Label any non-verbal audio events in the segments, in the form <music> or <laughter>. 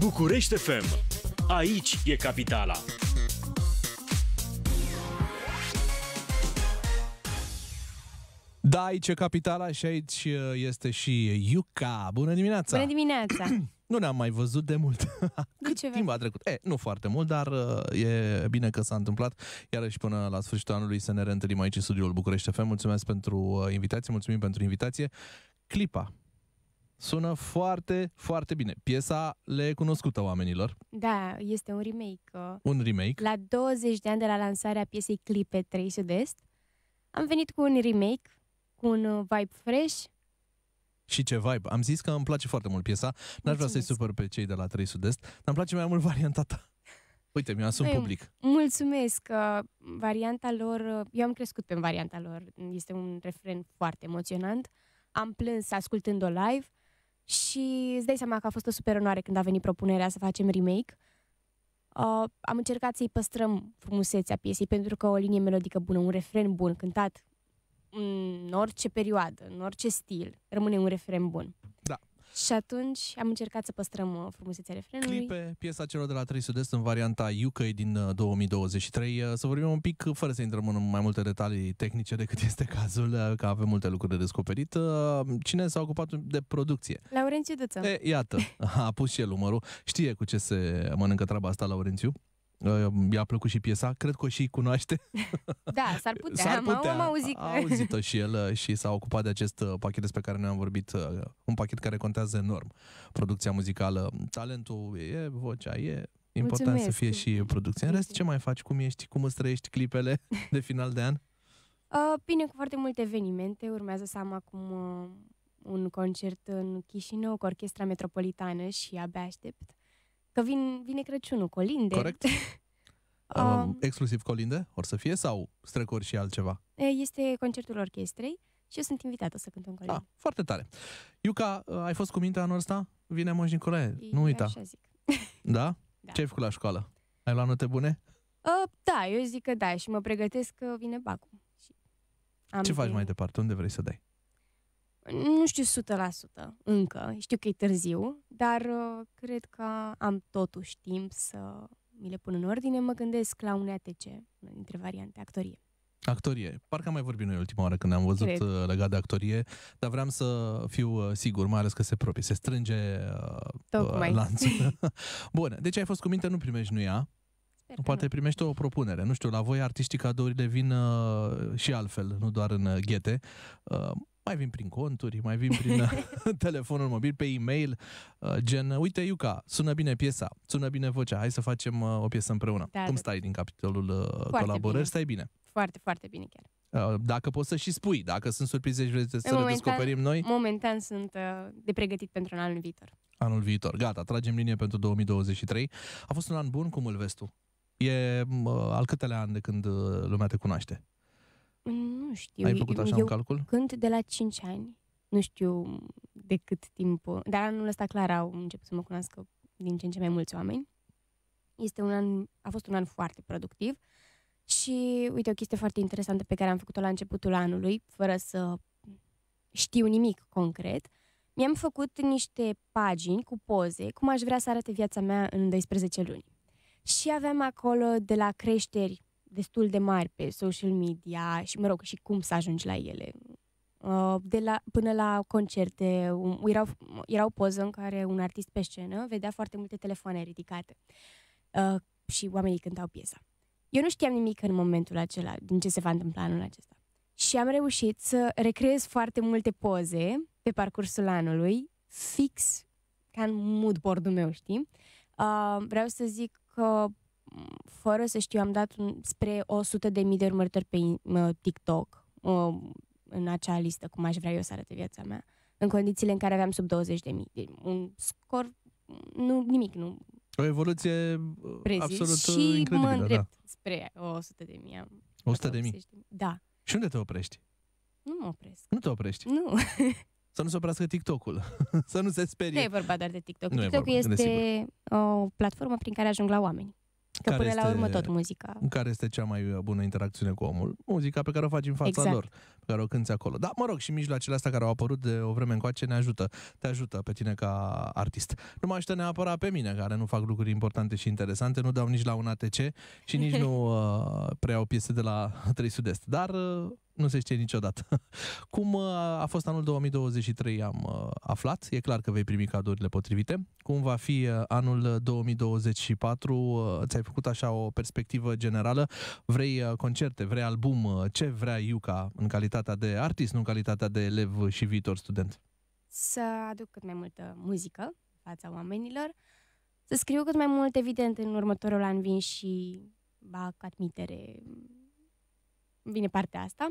București FM. Aici e capitala. Da, aici e capitala și aici uh, este și Iuca. Bună dimineața! Bună dimineața! <clears throat> nu ne-am mai văzut de mult. <laughs> Cât de timp a trecut? E, nu foarte mult, dar uh, e bine că s-a întâmplat. Iarăși până la sfârșitul anului să ne reîntâlnim aici în studioul București FM. Mulțumesc pentru uh, invitație, mulțumim pentru invitație. Clipa sună foarte, foarte bine. Piesa le e cunoscută oamenilor. Da, este un remake. Uh, un remake. La 20 de ani de la lansarea piesei Clipe 3 Sud-Est, am venit cu un remake, cu un uh, vibe fresh. Și ce vibe. Am zis că îmi place foarte mult piesa. N-aș vrea să-i supăr pe cei de la 3 Sud-Est, dar îmi place mai mult varianta ta. <laughs> Uite, mi-o asum păi, public. Mulțumesc că uh, varianta lor, eu am crescut pe varianta lor, este un refren foarte emoționant. Am plâns ascultând-o live, și îți dai seama că a fost o super onoare când a venit propunerea să facem remake. Uh, am încercat să-i păstrăm frumusețea piesei, pentru că o linie melodică bună, un refren bun, cântat în orice perioadă, în orice stil, rămâne un refren bun. Și atunci am încercat să păstrăm uh, frumusețea refrenului. Clipe, piesa celor de la 3 sud în varianta UK din 2023. Uh, uh, să vorbim un pic, fără să intrăm în mai multe detalii tehnice decât <laughs> este cazul, că avem multe lucruri de descoperit. Cine s-a ocupat de producție? Laurențiu Duță. E, iată, <laughs> a pus și el umărul. Știe cu ce se mănâncă treaba asta, Laurențiu? Uh, i-a plăcut și piesa, cred că o și cunoaște. <laughs> Da, s-ar putea, s-ar putea. am auzit. A auzit-o și el uh, și s-a ocupat de acest uh, pachet despre care ne-am vorbit, un pachet care contează enorm. Producția muzicală, talentul e, vocea e, important Mulțumesc. să fie și producția. În rest, ce mai faci? Cum ești? Cum îți trăiești clipele <laughs> de final de an? Uh, bine, cu foarte multe evenimente. Urmează să am acum uh, un concert în Chișinău cu Orchestra Metropolitană și abia aștept. Că vin, vine Crăciunul, colinde. Corect. <laughs> um, exclusiv colinde or să fie sau strecori și altceva? Este concertul orchestrei și eu sunt invitată să cânt un colinde. Ah, foarte tare. Iuca, uh, ai fost cu mintea anul ăsta? Vine Moș Nicolae, e, nu uita. Așa zic. <laughs> Da? da? Ce ai făcut la școală? Ai luat note bune? Uh, da, eu zic că da și mă pregătesc că vine Bacu. Și am Ce faci mai departe? Unde vrei să dai? Nu știu 100% încă, știu că e târziu, dar uh, cred că am totuși timp să mi le pun în ordine. Mă gândesc la un ATC, una dintre variante, actorie. Actorie. Parcă am mai vorbit noi ultima oară când am văzut Cred. Uh, legat de actorie, dar vreau să fiu uh, sigur, mai ales că se proprie, se strânge Tocmai. lanțul. <laughs> Bun, deci ai fost cu minte, nu primești nu ea. Sper Poate nu. primești o propunere. Nu știu, la voi artiștii cadourile vin uh, și altfel, nu doar în ghete. Uh, mai vin prin conturi, mai vin prin <laughs> uh, telefonul mobil, pe e-mail, uh, gen, uite, Iuca, sună bine piesa, sună bine vocea, hai să facem uh, o piesă împreună. Da, Cum da. stai din capitolul foarte colaborări? Bine. Stai bine? Foarte, foarte bine chiar. Dacă poți să și spui, dacă sunt surprize și vreți să momentan, le descoperim noi. Momentan sunt de pregătit pentru un anul viitor. Anul viitor, gata, tragem linie pentru 2023. A fost un an bun, cum îl vezi tu? E al câtelea an de când lumea te cunoaște? Nu știu. Ai făcut așa eu un calcul? Cânt de la 5 ani. Nu știu de cât timp... Dar anul ăsta clar au început să mă cunoască din ce în ce mai mulți oameni. Este un an, a fost un an foarte productiv și, uite, o chestie foarte interesantă pe care am făcut-o la începutul anului, fără să știu nimic concret. Mi-am făcut niște pagini cu poze, cum aș vrea să arate viața mea în 12 luni. Și aveam acolo de la creșteri destul de mari pe social media și, mă rog, și cum să ajungi la ele. Uh, de la, până la concerte, era era o poză în care un artist pe scenă vedea foarte multe telefoane ridicate uh, și oamenii cântau piesa. Eu nu știam nimic în momentul acela din ce se va întâmpla anul acesta. Și am reușit să recreez foarte multe poze pe parcursul anului, fix ca în mood board-ul meu, știi? Uh, vreau să zic că fără să știu, am dat spre 100.000 de mii de urmăritori pe TikTok în acea listă, cum aș vrea eu să arate viața mea, în condițiile în care aveam sub 20.000. de mii. Deci, un scor, nu, nimic, nu... O evoluție uh, prezis. absolut uh, și incredibilă, mă da. îndrept da. spre 100.000. de mii. 100 de mii? Da. Și unde te oprești? Nu mă opresc. Nu te oprești? Nu. <laughs> Să nu se oprească TikTok-ul. <laughs> să nu se sperie. Nu e vorba doar de TikTok. Nu TikTok e vorba, este uh, o platformă prin care ajung la oameni. Că care până este, la urmă tot muzica. Care este cea mai bună interacțiune cu omul? Muzica pe care o faci în fața exact. lor, pe care o cânti acolo. Da, mă rog, și mijloacele astea care au apărut de o vreme încoace ne ajută. Te ajută pe tine ca artist. Nu mă ajută neapărat pe mine, care nu fac lucruri importante și interesante, nu dau nici la un ATC și nici <laughs> nu uh, preiau piese de la 3 Sud-Est. Dar uh, nu se știe niciodată. <laughs> Cum uh, a fost anul 2023 am uh, aflat, e clar că vei primi cadourile potrivite. Cum va fi uh, anul 2024, ți-ai făcut așa o perspectivă generală, vrei concerte, vrei album, ce vrea Iuca în calitatea de artist, nu în calitatea de elev și viitor student? Să aduc cât mai multă muzică în fața oamenilor, să scriu cât mai mult, evident, în următorul an vin și, bac admitere, vine partea asta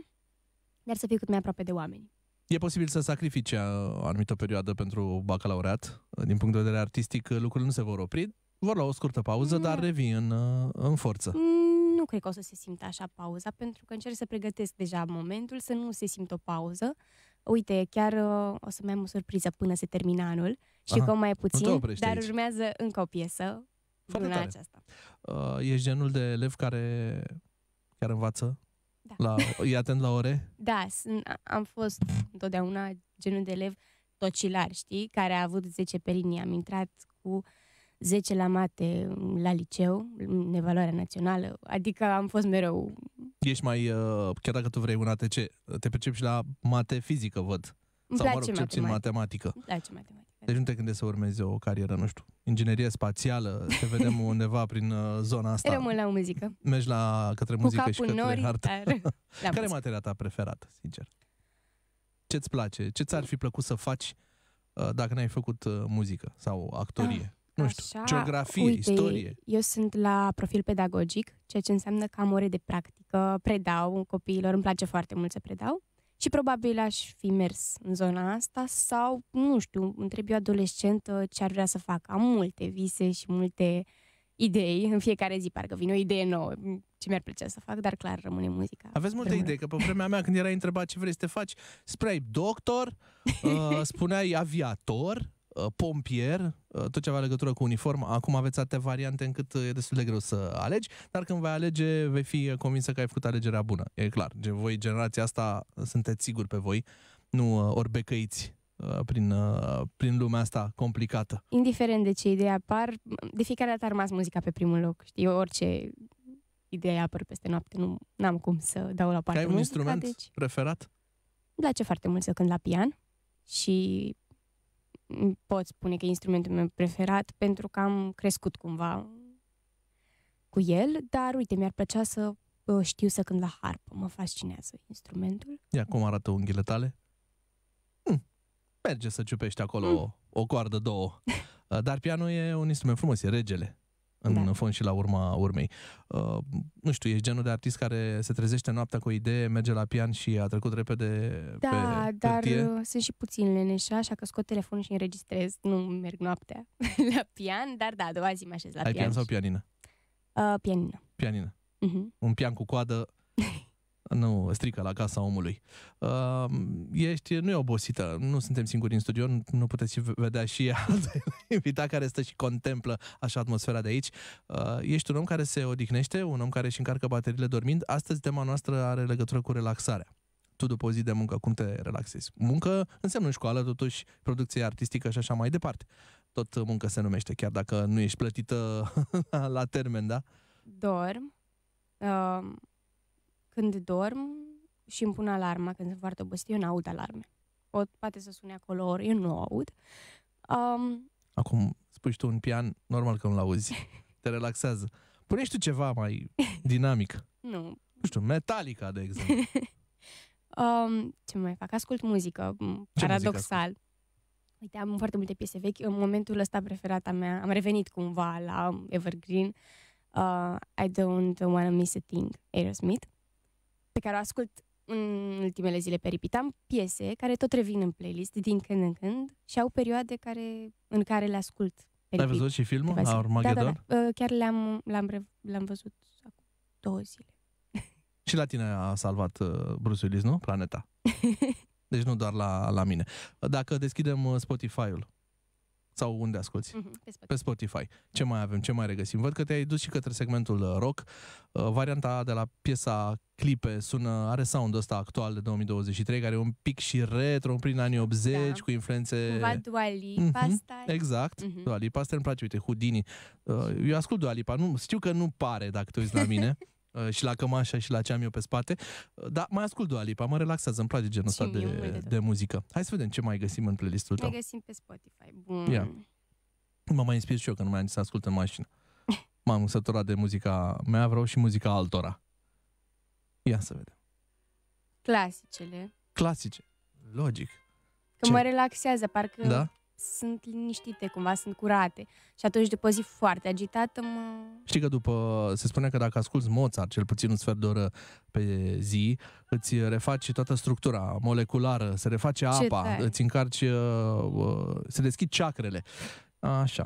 dar să fii cât mai aproape de oameni. E posibil să sacrifici uh, o anumită perioadă pentru bacalaureat. Uh, din punct de vedere artistic, uh, lucrurile nu se vor opri. Vor lua o scurtă pauză, mm. dar revin în, în forță. Mm, nu cred că o să se simtă așa pauza, pentru că încerc să pregătesc deja momentul, să nu se simtă o pauză. Uite, chiar o să mai am o surpriză până se termină anul. Știu Aha, că mai puțin, dar aici. urmează încă o piesă Foarte luna tare. aceasta. Uh, ești genul de elev care chiar învață da. La, e atent la ore? Da, sunt, am fost întotdeauna genul de elev tocilar, știi, care a avut 10 pe linie. Am intrat cu 10 la mate la liceu, în evaluarea națională, adică am fost mereu... Ești mai, uh, chiar dacă tu vrei un ATC, te percepi și la mate fizică, văd. Îmi Sau, place mă rog, matematică. Îmi place matematică. Deci nu te gândești să urmezi o carieră, nu știu, inginerie spațială, te vedem <laughs> undeva prin uh, zona asta. Rămân la muzică. Mergi la către Cu muzică și către nori, hartă. Dar... <laughs> Care e materia ta preferată, sincer? Ce-ți place? Ce ți-ar fi plăcut să faci uh, dacă n-ai făcut uh, muzică sau actorie? Ah. Nu știu, Așa, geografie, uite, istorie. Eu sunt la profil pedagogic, ceea ce înseamnă că am ore de practică, predau copiilor, îmi place foarte mult să predau și probabil aș fi mers în zona asta sau, nu știu, întreb eu adolescentă ce ar vrea să fac. Am multe vise și multe idei. În fiecare zi parcă vine o idee nouă ce mi-ar plăcea să fac, dar clar rămâne muzica. Aveți multe rămâne. idei, că pe vremea mea când erai întrebat ce vrei să te faci, spuneai doctor, <laughs> uh, spuneai aviator, Uh, pompier, uh, tot ce avea legătură cu uniforma. Acum aveți atâtea variante încât uh, e destul de greu să alegi, dar când vei alege, vei fi convinsă că ai făcut alegerea bună. E clar, voi, generația asta, sunteți siguri pe voi, nu orbecăiți prin, prin lumea asta complicată. Indiferent de ce idei apar, de fiecare dată a rămas muzica pe primul loc, știi, orice idee apar peste noapte, nu am cum să dau la parte. Ai un muzica, instrument deci... preferat? Îmi place foarte mult să cânt la pian și pot spune că e instrumentul meu preferat pentru că am crescut cumva cu el, dar uite, mi-ar plăcea să uh, știu să cânt la harpă. Mă fascinează instrumentul. Ia cum arată unghiile tale? Hm, merge să ciupești acolo mm. o, o coardă, două. Uh, dar pianul e un instrument frumos, e regele în da. fond și la urma urmei. Uh, nu știu, ești genul de artist care se trezește noaptea cu o idee, merge la pian și a trecut repede da, pe dar hârtie. sunt și puțin leneșa, așa că scot telefonul și înregistrez. Nu merg noaptea <laughs> la pian, dar da, a doua zi mă așez la Ai pian. Ai pian sau pianină? Uh, pianină. Pianină. Uh-huh. Un pian cu coadă <laughs> nu strică la casa omului. Uh, ești, nu e obosită, nu suntem singuri în studio, nu, puteți vedea și <laughs> alte invita care stă și contemplă așa atmosfera de aici. Uh, ești un om care se odihnește, un om care își încarcă bateriile dormind. Astăzi tema noastră are legătură cu relaxarea. Tu după o zi de muncă, cum te relaxezi? Muncă înseamnă școală, totuși producție artistică și așa mai departe. Tot muncă se numește, chiar dacă nu ești plătită <laughs> la termen, da? Dorm. Uh când dorm și îmi pun alarma, când sunt foarte obosit, eu nu aud alarme. pot poate să sune acolo ori, eu nu aud. Um, Acum spui tu un pian, normal că nu-l auzi. Te relaxează. și tu ceva mai dinamic. <laughs> nu. Nu știu, Metallica, de exemplu. um, <laughs> ce mai fac? Ascult muzică, ce paradoxal. Muzică Uite, am foarte multe piese vechi. În momentul ăsta preferata mea, am revenit cumva la Evergreen, uh, I Don't Wanna Miss a Thing, Aerosmith pe care o ascult în ultimele zile peripit. Am piese care tot revin în playlist din când în când și au perioade care, în care le ascult. Peripit. Ai văzut și filmul la Armageddon? Da, da, da. Uh, chiar l-am, l-am, l-am văzut acum două zile. <laughs> Și la tine a salvat uh, Bruce Willis, nu? Planeta. <laughs> Deci nu doar la, la mine. Dacă deschidem uh, Spotify-ul, sau unde asculti? Mm-hmm, pe, Spotify. pe Spotify. Ce mai avem? Ce mai regăsim? Văd că te-ai dus și către segmentul uh, rock. Uh, varianta de la piesa clipe sună, are sound ăsta actual de 2023, care e un pic și retro prin anii 80, da. cu influențe... Cumva Dua Lipa mm-hmm, style. Exact, mm-hmm. Dua Lipa asta îmi place, uite, Houdini. Uh, eu ascult Dua Lipa, nu, știu că nu pare dacă te uiți la mine, <laughs> Uh, și la cămașa și la ce am eu pe spate. Uh, dar mai ascult Dua Lipa, mă relaxează, îmi place genul ăsta de, de, de muzică. Hai să vedem ce mai găsim în playlistul tău. Mai găsim pe Spotify. Bun. Yeah. Mă mai inspir și eu că nu mai am să ascult în mașină. <laughs> M-am săturat de muzica mea, vreau și muzica altora. Ia să vedem. Clasicele. Clasice. Logic. Că ce? mă relaxează, parcă da? sunt liniștite, cumva sunt curate. Și atunci, după o zi foarte agitată, mă... Știi că după, se spune că dacă asculți Mozart, cel puțin un sfert de oră pe zi, îți refaci toată structura moleculară, se reface apa, îți încarci, uh, uh, se deschid ceacrele. Așa.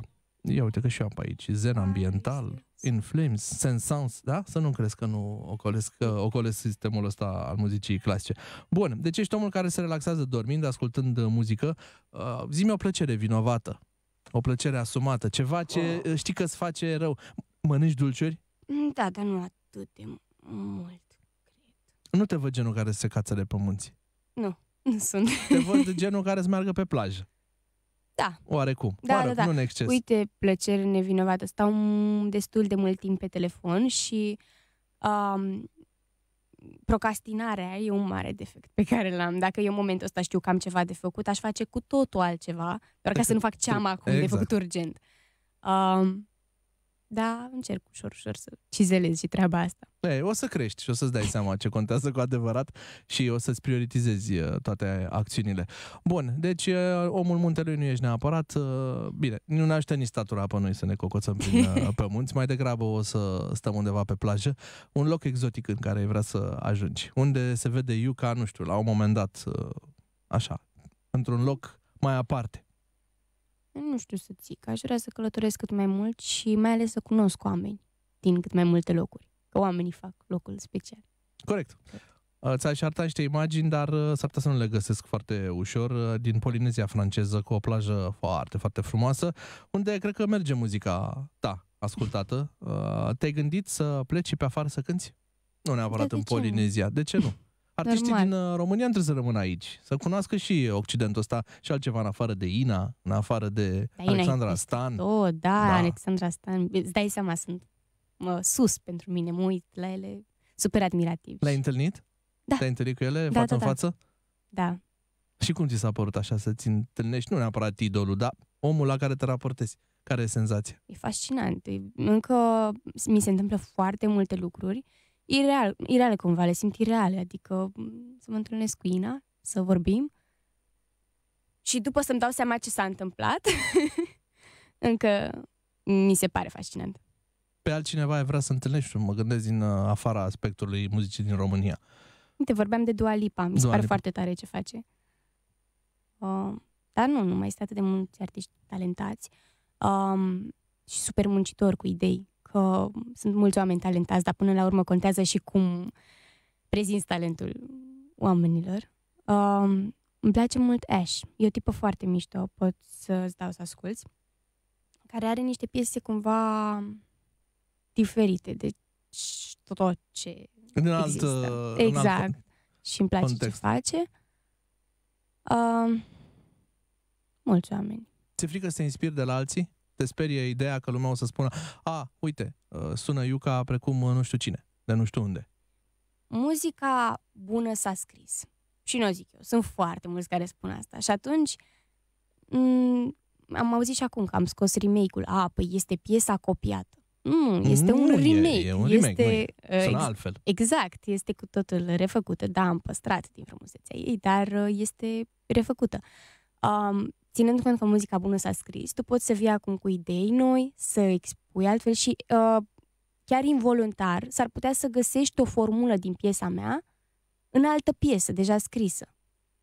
Ia uite că și eu am pe aici. Zen ah, ambiental, In Flames, sensans, da? Să nu crezi că nu ocolesc, că ocolesc sistemul ăsta al muzicii clasice. Bun, deci ești omul care se relaxează dormind, ascultând uh, muzică. Uh, zi o plăcere vinovată, o plăcere asumată, ceva ce oh. Uh, știi că îți face rău. Mănânci dulciuri? Mm, da, dar nu atât de mult, cred. Nu te văd genul care se cațăre pe munți? Nu, nu sunt. Te văd <laughs> genul care îți meargă pe plajă. Da. Oarecum. Da, Oarecum, da, da. nu în exces. Uite, plăcere nevinovată. Stau destul de mult timp pe telefon și um, procrastinarea e un mare defect pe care l-am. Dacă eu în momentul ăsta știu că am ceva de făcut, aș face cu totul altceva, doar ca să nu fac ce am acum exact. de făcut urgent. Um, dar încerc ușor, ușor să cizelez și treaba asta. Ei, o să crești și o să-ți dai seama ce contează cu adevărat și o să-ți prioritizezi toate acțiunile. Bun, deci omul muntelui nu ești neapărat, bine, nu ne ajută nici statura pe noi să ne cocoțăm prin, pe <laughs> munți, mai degrabă o să stăm undeva pe plajă, un loc exotic în care ai vrea să ajungi, unde se vede iuca, nu știu, la un moment dat, așa, într-un loc mai aparte nu știu să zic, aș vrea să călătoresc cât mai mult și mai ales să cunosc oameni din cât mai multe locuri. Că oamenii fac locul special. Corect. Ți-aș arta niște imagini, dar uh, s-ar putea să nu le găsesc foarte ușor, uh, din Polinezia franceză, cu o plajă foarte, foarte frumoasă, unde cred că merge muzica ta ascultată. Uh, te-ai gândit să pleci pe afară să cânti? Nu neapărat da, în Polinezia. De ce nu? Artiștii Normal. din uh, România trebuie să rămână aici, să cunoască și Occidentul ăsta și altceva în afară de Ina, în afară de da, Alexandra Ina Stan. Oh, da, da, Alexandra Stan. Îți dai seama, sunt mă, sus pentru mine, mă uit la ele, super admirativ. Le-ai întâlnit? Da. Te-ai întâlnit cu ele da, față da, în da. față? Da. Și cum ți s-a părut așa să-ți întâlnești, nu neapărat idolul, dar omul la care te raportezi? Care e senzația? E fascinant. Încă mi se întâmplă foarte multe lucruri ireal, ireale cumva, le simt ireale, adică să mă întâlnesc cu Ina, să vorbim și după să-mi dau seama ce s-a întâmplat, <laughs> încă mi se pare fascinant. Pe altcineva ai vrea să întâlnești, mă gândesc din uh, afara aspectului muzicii din România. Uite, vorbeam de Dua Lipa, mi se Dua pare Lipa. foarte tare ce face. Um, dar nu, nu mai este atât de mulți artiști talentați um, și super muncitori cu idei că sunt mulți oameni talentați, dar până la urmă contează și cum prezinți talentul oamenilor. Um, îmi place mult Ash. E o tipă foarte mișto, pot să-ți dau să asculți, care are niște piese cumva diferite de tot ce în există. există. Uh, exact. În și îmi place context. ce face. Um, mulți oameni. Ți-e frică să te inspiri de la alții? te sperie ideea că lumea o să spună a, uite, uh, sună Iuca precum uh, nu știu cine, de nu știu unde. Muzica bună s-a scris. Și nu o zic eu, sunt foarte mulți care spun asta. Și atunci m- mm, am auzit și acum că am scos remake-ul. A, păi este piesa copiată. Mm, este nu, un remake. E, e un remake, este, nu e. Sună uh, ex- altfel. Exact, este cu totul refăcută. Da, am păstrat din frumusețea ei, dar este refăcută. Um, ținând cont că muzica bună s-a scris, tu poți să vii acum cu idei noi, să expui altfel și uh, chiar involuntar s-ar putea să găsești o formulă din piesa mea în altă piesă deja scrisă.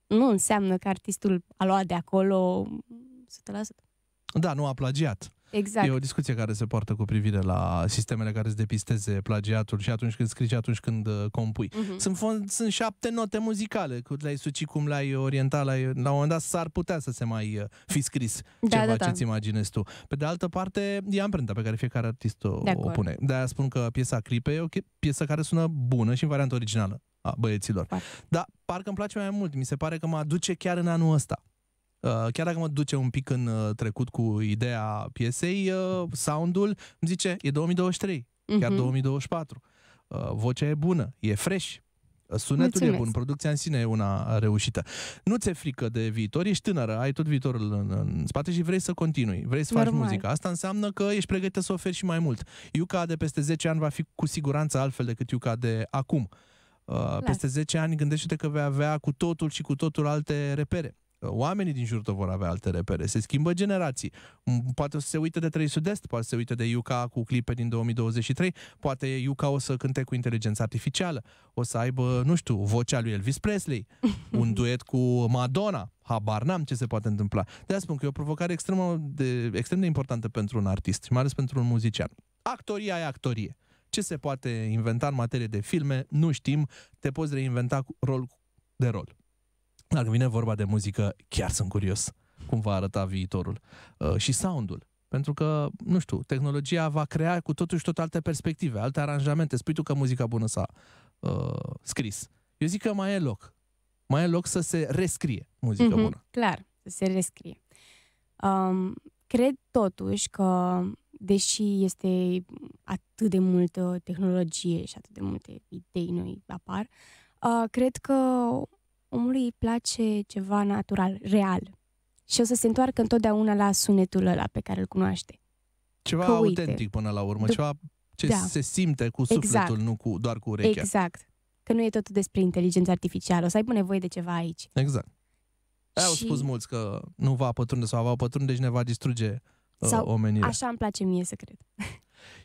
Nu înseamnă că artistul a luat de acolo 100%. Da, nu a plagiat. Exact. E o discuție care se poartă cu privire la sistemele care îți depisteze plagiatul și atunci când scrii și atunci când uh, compui. Uh-huh. Sunt, fond, sunt șapte note muzicale, cum le-ai suci, cum le-ai orientat, la, la un moment dat s-ar putea să se mai uh, fi scris da, ceva da, da. ce-ți imaginezi tu. Pe de altă parte, e amprenta pe care fiecare artist o, o pune. De-aia spun că piesa Clipe e o piesă care sună bună și în varianta originală a băieților. Da, Dar parcă îmi place mai mult, mi se pare că mă aduce chiar în anul ăsta. Uh, chiar dacă mă duce un pic în uh, trecut cu ideea piesei, uh, soundul îmi zice, e 2023, uh-huh. 2024. Vocea e bună, e fresh, Sunetul Mulțumesc. e bun, producția în sine e una reușită. Nu ți-e frică de viitor, ești tânără, ai tot viitorul în, în spate și vrei să continui, vrei să faci muzică. Asta înseamnă că ești pregătită să oferi și mai mult. Iuca de peste 10 ani va fi cu siguranță altfel decât Iuca de acum. peste 10 ani gândește-te că vei avea cu totul și cu totul alte repere oamenii din jurul tău vor avea alte repere, se schimbă generații, poate o să se uite de 3 Sud-Est, poate să se uite de Iuca cu clipe din 2023, poate Iuca o să cânte cu inteligența artificială, o să aibă, nu știu, vocea lui Elvis Presley, un <laughs> duet cu Madonna, habar n-am ce se poate întâmpla. De spun că e o provocare extrem de, extrem de importantă pentru un artist și mai ales pentru un muzician. Actoria e actorie. Ce se poate inventa în materie de filme, nu știm, te poți reinventa rol de rol. Dacă vine vorba de muzică, chiar sunt curios cum va arăta viitorul uh, și soundul. Pentru că, nu știu, tehnologia va crea cu totul tot alte perspective, alte aranjamente. Spui tu că muzica bună s-a uh, scris. Eu zic că mai e loc. Mai e loc să se rescrie muzica mm-hmm, bună. Clar, să se rescrie. Um, cred totuși că, deși este atât de multă tehnologie și atât de multe idei noi apar, uh, cred că omului îi place ceva natural, real. Și o să se întoarcă întotdeauna la sunetul ăla pe care îl cunoaște. Ceva că, uite, autentic până la urmă, ceva ce da. se simte cu sufletul, exact. nu cu, doar cu urechea. Exact. Că nu e tot despre inteligența artificială, o să aibă nevoie de ceva aici. Exact. Și... Au spus mulți că nu va pătrunde sau va pătrunde și ne va distruge sau omenire. Așa îmi place mie să cred. <laughs>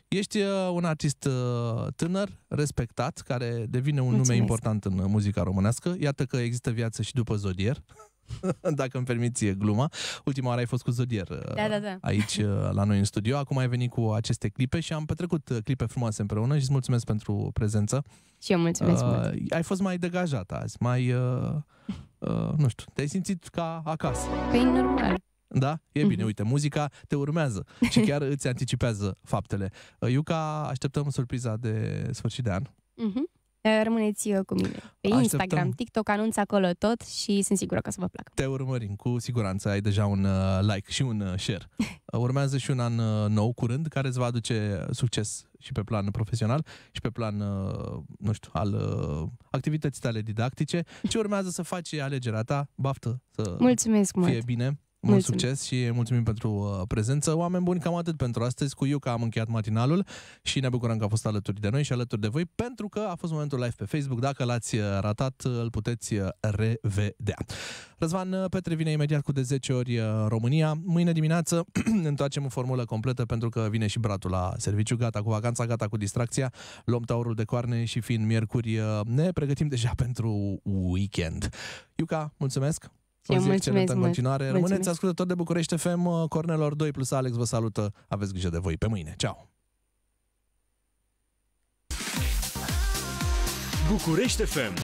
Ești uh, un artist uh, tânăr, respectat, care devine un Mulțumesc. nume important în uh, muzica românească. Iată că există viață și după Zodier. <laughs> Dacă îmi permiți gluma. Ultima oară ai fost cu Zodier da, da, da. aici la noi în studio. Acum ai venit cu aceste clipe și am petrecut clipe frumoase împreună și îți mulțumesc pentru prezență. Și eu mulțumesc uh, mult. Ai fost mai degajat azi, mai... Uh, uh, nu știu, te-ai simțit ca acasă. Păi normal da, e bine, mhm. uite, muzica te urmează și chiar <laughs> îți anticipează faptele. Uh, Iuca, așteptăm surpriza de sfârșit de an. Uh-huh. Rămâneți uh, cu mine pe Instagram, Așteptăm. TikTok, anunț acolo tot și sunt sigură că o să vă placă. Te urmărim, cu siguranță ai deja un uh, like și un share. <laughs> Urmează și un an nou curând care îți va aduce succes și pe plan profesional și pe plan, nu știu, al activității tale didactice. Ce <laughs> urmează să faci alegerea ta? Baftă să Mulțumesc fie mult. bine. Mult mulțumim. succes și mulțumim pentru uh, prezență. Oameni buni, cam atât pentru astăzi. Cu Iuca am încheiat matinalul și ne bucurăm că a fost alături de noi și alături de voi pentru că a fost momentul live pe Facebook. Dacă l-ați uh, ratat, uh, îl puteți revedea. Răzvan Petre vine imediat cu de 10 ori România. Mâine dimineață ne <clears throat> întoarcem în formulă completă pentru că vine și bratul la serviciu. Gata cu vacanța, gata cu distracția. Luăm taurul de coarne și fiind miercuri ne pregătim deja <laughs> pentru weekend. Iuca, mulțumesc! Eu o zi excelentă în continuare. Mulțumesc. Rămâneți ascultători de București FM. Uh, Cornelor 2 plus Alex vă salută. Aveți grijă de voi. Pe mâine. Ceau! București FM